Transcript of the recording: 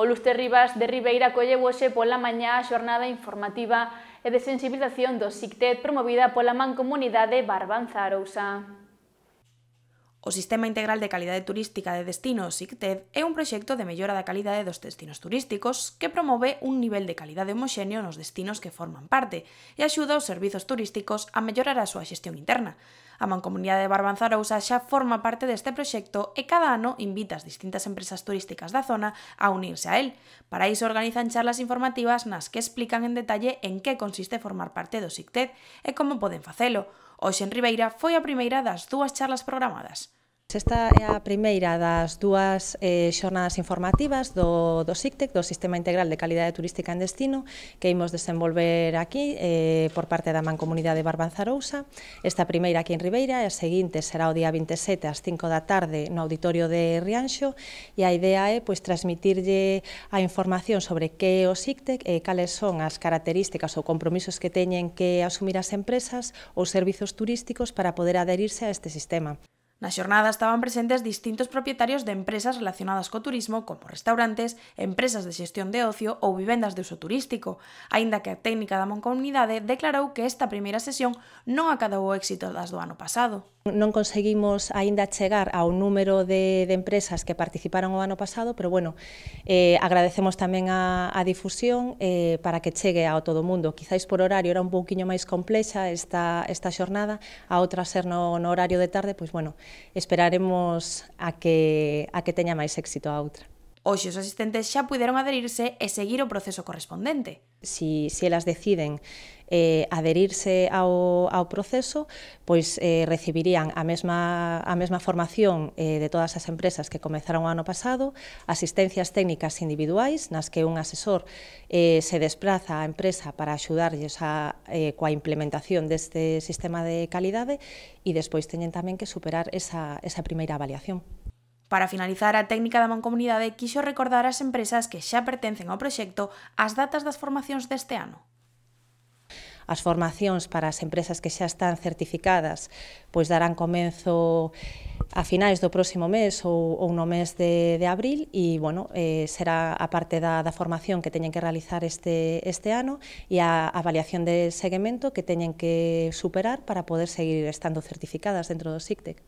O Luster Rivas de Ribeira colle hoxe pola mañá a xornada informativa e de sensibilización do SICTED promovida pola Mancomunidade Barbanza Arousa. O Sistema Integral de Calidade Turística de Destinos, SICTED, é un proxecto de mellora da calidade dos destinos turísticos que promove un nivel de calidade homoxéneo nos destinos que forman parte e axuda aos servizos turísticos a mellorar a súa xestión interna. A Mancomunidade de Barbanzarousa xa forma parte deste proxecto e cada ano invita as distintas empresas turísticas da zona a unirse a él. Para iso organizan charlas informativas nas que explican en detalle en que consiste formar parte do SICTED e como poden facelo. Oxen Ribeira foi a primeira das dúas charlas programadas. Esta é a primeira das dúas eh, xornadas informativas do, do SICTEC, do Sistema Integral de Calidade Turística en Destino, que imos desenvolver aquí eh, por parte da Mancomunidade Barbanzarousa. Esta primeira aquí en Ribeira e a seguinte será o día 27 ás 5 da tarde no auditorio de Rianxo e a idea é pois, transmitirlle a información sobre que é o SICTEC e eh, cales son as características ou compromisos que teñen que asumir as empresas ou servizos turísticos para poder aderirse a este sistema. Na xornada estaban presentes distintos propietarios de empresas relacionadas co turismo, como restaurantes, empresas de xestión de ocio ou vivendas de uso turístico, aínda que a técnica da Moncomunidade declarou que esta primeira sesión non acadou o éxito das do ano pasado. Non conseguimos aínda chegar ao número de, de empresas que participaron o ano pasado, pero bueno, eh, agradecemos tamén a, a difusión eh, para que chegue ao todo o mundo. Quizáis por horario era un pouquiño máis complexa esta, esta xornada, a outra ser no, no horario de tarde, pois bueno, esperaremos a que, a que teña máis éxito a outra. Hoxe os asistentes xa puderon adherirse e seguir o proceso correspondente. Si, si elas deciden eh, aderirse ao, ao proceso, pois eh, recibirían a mesma, a mesma formación eh, de todas as empresas que comezaron o ano pasado, asistencias técnicas individuais, nas que un asesor eh, se desplaza á empresa para axudarlles a, eh, coa implementación deste sistema de calidade e despois teñen tamén que superar esa, esa primeira avaliación. Para finalizar, a técnica da Mancomunidade quixo recordar ás empresas que xa pertencen ao proxecto as datas das formacións deste ano. As formacións para as empresas que xa están certificadas pois darán comenzo a finais do próximo mes ou, ou no mes de, de abril e bueno, eh, será a parte da, da formación que teñen que realizar este, este ano e a avaliación de seguimento que teñen que superar para poder seguir estando certificadas dentro do SICTEC.